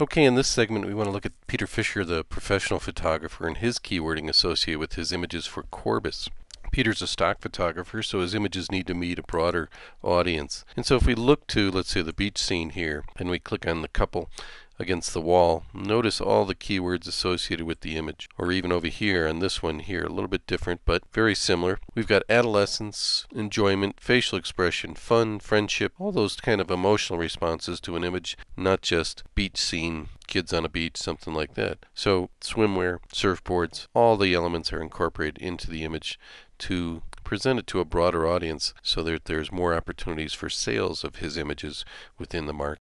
Okay, in this segment we want to look at Peter Fisher, the professional photographer, and his keywording associated with his images for Corbis. Peter's a stock photographer, so his images need to meet a broader audience. And so if we look to, let's say, the beach scene here, and we click on the couple, against the wall. Notice all the keywords associated with the image, or even over here on this one here, a little bit different, but very similar. We've got adolescence, enjoyment, facial expression, fun, friendship, all those kind of emotional responses to an image, not just beach scene, kids on a beach, something like that. So swimwear, surfboards, all the elements are incorporated into the image to present it to a broader audience so that there's more opportunities for sales of his images within the market.